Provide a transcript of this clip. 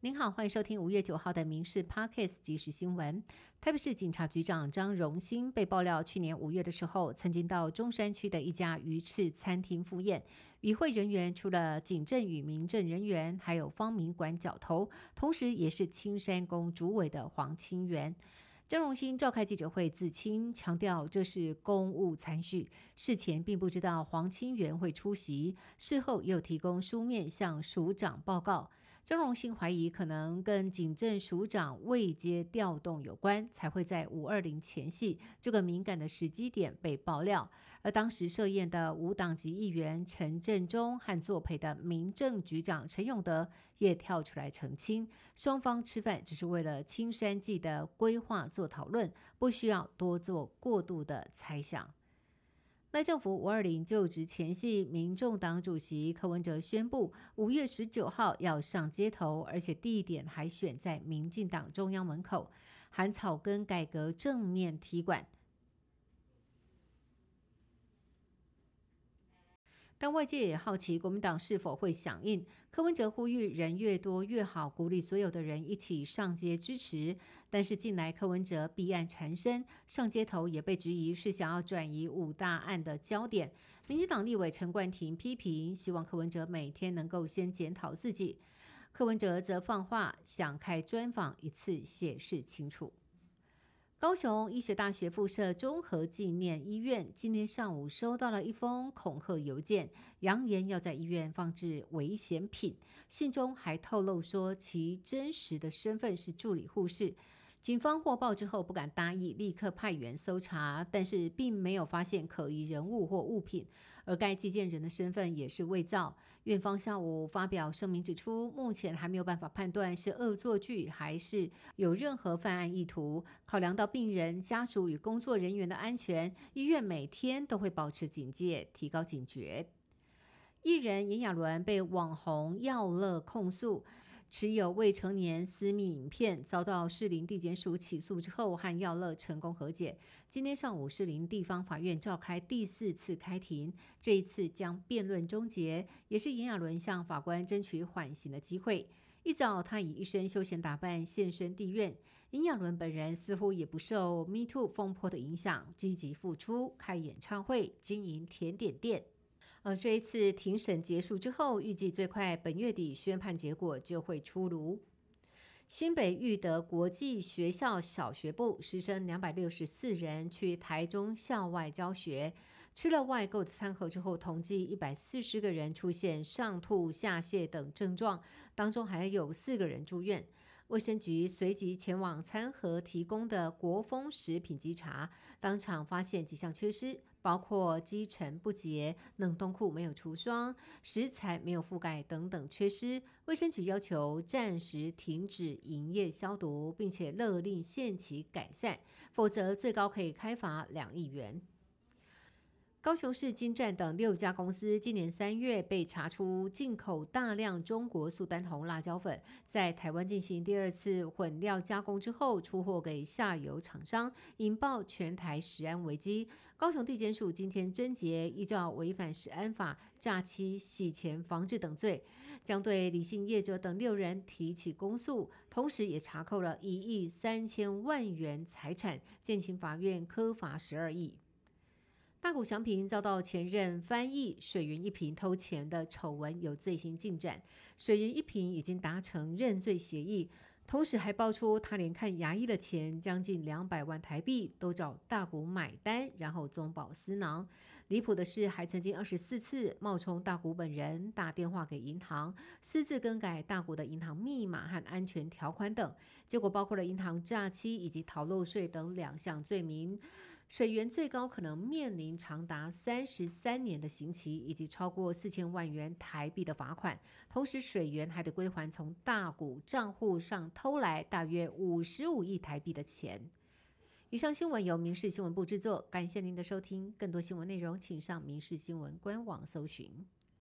您好，欢迎收听五月九号的《民事 Parkes 即时新闻》。台北市警察局长张荣兴被爆料，去年五月的时候，曾经到中山区的一家鱼翅餐厅赴宴。与会人员除了警政与民政人员，还有方明馆角头，同时也是青山宫主委的黄清源。张荣兴召开记者会自清，强调这是公务参叙，事前并不知道黄清源会出席，事后又提供书面向署长报告。张荣信怀疑可能跟警政署长未接调动有关，才会在五二零前夕这个敏感的时机点被爆料。而当时设宴的无党籍议员陈振中和作陪的民政局长陈永德也跳出来澄清，双方吃饭只是为了青山计的规划做讨论，不需要多做过度的猜想。在政府五二零就职前夕，民众党主席柯文哲宣布，五月十九号要上街头，而且地点还选在民进党中央门口，含草根改革正面提管。但外界也好奇国民党是否会响应柯文哲呼吁，人越多越好，鼓励所有的人一起上街支持。但是近来柯文哲弊案缠身，上街头也被质疑是想要转移五大案的焦点。民进党立委陈冠廷批评，希望柯文哲每天能够先检讨自己。柯文哲则放话，想开专访一次，解释清楚。高雄医学大学附设综合纪念医院今天上午收到了一封恐吓邮件，扬言要在医院放置危险品。信中还透露说，其真实的身份是助理护士。警方获报之后不敢大意，立刻派员搜查，但是并没有发现可疑人物或物品。而该寄件人的身份也是伪造。院方下午发表声明指出，目前还没有办法判断是恶作剧还是有任何犯案意图。考量到病人家属与工作人员的安全，医院每天都会保持警戒，提高警觉。艺人炎亚纶被网红药乐控诉。持有未成年私密影片，遭到士林地检署起诉之后，和耀乐成功和解。今天上午，士林地方法院召开第四次开庭，这一次将辩论终结，也是尹雅伦向法官争取缓刑的机会。一早，他以一身休闲打扮现身地院，尹雅伦本人似乎也不受 “me too” 风波的影响，积极复出开演唱会、经营甜点店。呃，这一次庭审结束之后，预计最快本月底宣判结果就会出炉。新北育德国际学校小学部师生两百六十四人去台中校外教学，吃了外购的餐盒之后，统计一百四十个人出现上吐下泻等症状，当中还有四个人住院。卫生局随即前往餐盒提供的国风食品稽查，当场发现几项缺失。包括积尘不洁、冷冻库没有除霜、食材没有覆盖等等缺失，卫生局要求暂时停止营业消毒，并且勒令限期改善，否则最高可以开罚两亿元。高雄市金站等六家公司今年三月被查出进口大量中国苏丹红辣椒粉，在台湾进行第二次混料加工之后，出货给下游厂商，引爆全台食安危机。高雄地检署今天侦结，依照违反食安法、诈欺、洗钱、防治等罪，将对李姓业者等六人提起公诉，同时也查扣了一亿三千万元财产，建请法院科罚十二亿。大谷祥平遭到前任翻译水云一平偷钱的丑闻有最新进展，水云一平已经达成认罪协议，同时还爆出他连看牙医的钱将近两百万台币都找大谷买单，然后中饱私囊。离谱的是，还曾经二十四次冒充大谷本人打电话给银行，私自更改大谷的银行密码和安全条款等，结果包括了银行诈欺以及逃漏税等两项罪名。水源最高可能面临长达三十三年的刑期，以及超过四千万元台币的罚款。同时，水源还得归还从大股账户上偷来大约五十五亿台币的钱。以上新闻由民事新闻部制作，感谢您的收听。更多新闻内容，请上民事新闻官网搜寻。